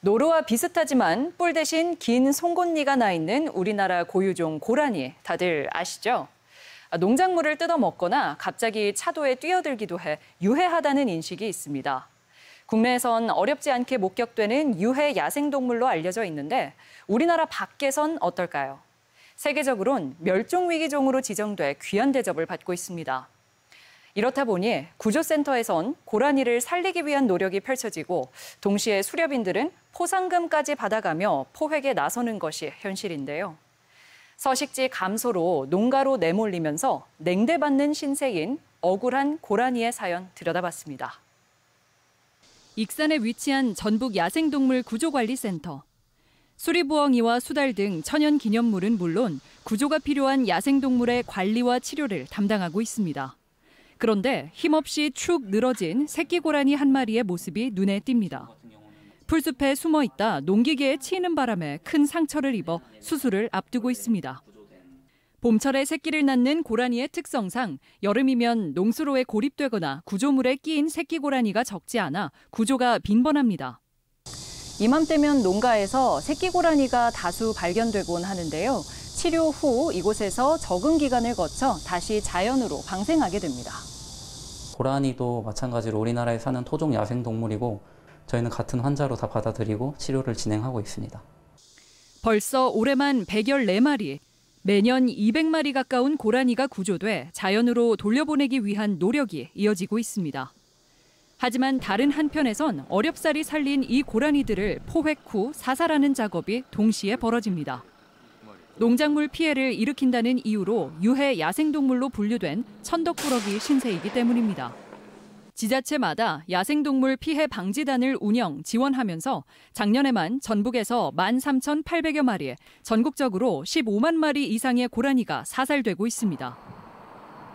노루와 비슷하지만 뿔 대신 긴 송곳니가 나 있는 우리나라 고유종 고라니 다들 아시죠? 아, 농작물을 뜯어 먹거나 갑자기 차도에 뛰어들기도 해 유해하다는 인식이 있습니다. 국내에선 어렵지 않게 목격되는 유해 야생동물로 알려져 있는데 우리나라 밖에선 어떨까요? 세계적으론 멸종위기종으로 지정돼 귀한 대접을 받고 있습니다. 이렇다 보니 구조센터에선 고라니를 살리기 위한 노력이 펼쳐지고 동시에 수렵인들은 포상금까지 받아가며 포획에 나서는 것이 현실인데요. 서식지 감소로 농가로 내몰리면서 냉대받는 신세인 억울한 고라니의 사연 들여다봤습니다. 익산에 위치한 전북 야생동물 구조관리센터. 수리부엉이와 수달 등 천연 기념물은 물론 구조가 필요한 야생동물의 관리와 치료를 담당하고 있습니다. 그런데 힘없이 축 늘어진 새끼 고라니 한 마리의 모습이 눈에 띕니다. 풀숲에 숨어 있다 농기계에 치이는 바람에 큰 상처를 입어 수술을 앞두고 있습니다. 봄철에 새끼를 낳는 고라니의 특성상 여름이면 농수로에 고립되거나 구조물에 끼인 새끼 고라니가 적지 않아 구조가 빈번합니다. 이맘때면 농가에서 새끼 고라니가 다수 발견되곤 하는데요. 치료 후 이곳에서 적응 기간을 거쳐 다시 자연으로 방생하게 됩니다. 고라니도 마찬가지로 우리나라에 사는 토종 야생 동물이고 저희는 같은 환자로 다 받아들이고 치료를 진행하고 있습니다. 벌써 올해만 114마리, 매년 200마리 가까운 고라니가 구조돼 자연으로 돌려보내기 위한 노력이 이어지고 있습니다. 하지만 다른 한편에선 어렵사리 살린 이 고라니들을 포획 후 사살하는 작업이 동시에 벌어집니다. 농작물 피해를 일으킨다는 이유로 유해 야생동물로 분류된 천덕꾸러기 신세이기 때문입니다. 지자체마다 야생동물 피해 방지단을 운영, 지원하면서 작년에만 전북에서 13,800여 마리에 전국적으로 15만 마리 이상의 고라니가 사살되고 있습니다.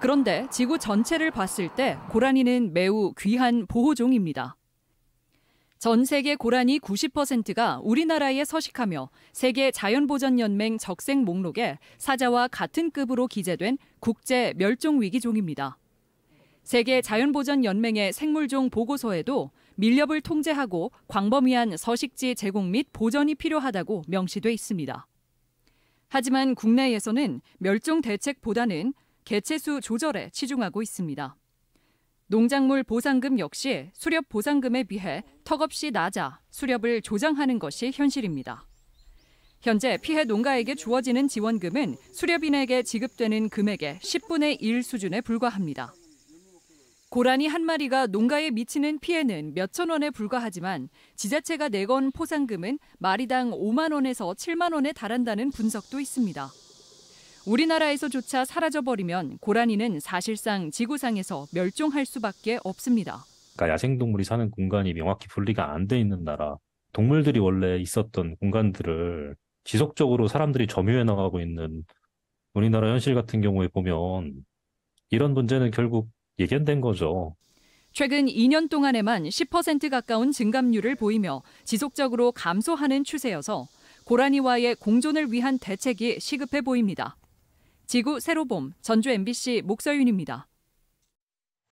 그런데 지구 전체를 봤을 때 고라니는 매우 귀한 보호종입니다. 전 세계 고라니 90%가 우리나라에 서식하며 세계 자연보전연맹 적색 목록에 사자와 같은 급으로 기재된 국제 멸종위기종입니다. 세계 자연보전연맹의 생물종 보고서에도 밀렵을 통제하고 광범위한 서식지 제공 및 보전이 필요하다고 명시돼 있습니다. 하지만 국내에서는 멸종 대책보다는 개체수 조절에 치중하고 있습니다. 농작물 보상금 역시 수렵 보상금에 비해 턱없이 낮아 수렵을 조장하는 것이 현실입니다. 현재 피해 농가에게 주어지는 지원금은 수렵인에게 지급되는 금액의 10분의 1 수준에 불과합니다. 고라니 한 마리가 농가에 미치는 피해는 몇천 원에 불과하지만 지자체가 내건 포상금은 마리당 5만 원에서 7만 원에 달한다는 분석도 있습니다. 우리나라에서조차 사라져버리면 고라니는 사실상 지구상에서 멸종할 수밖에 없습니다. 그러니까 야생동물이 사는 공간이 명확히 분리가 안 돼 있는 나라, 동물들이 원래 있었던 공간들을 지속적으로 사람들이 점유해 나가고 있는 우리나라 현실 같은 경우에 보면 이런 문제는 결국 예견된 거죠. 최근 2년 동안에만 10% 가까운 증감률을 보이며 지속적으로 감소하는 추세여서 고라니와의 공존을 위한 대책이 시급해 보입니다. 지구 새로봄 전주 MBC 목서윤입니다.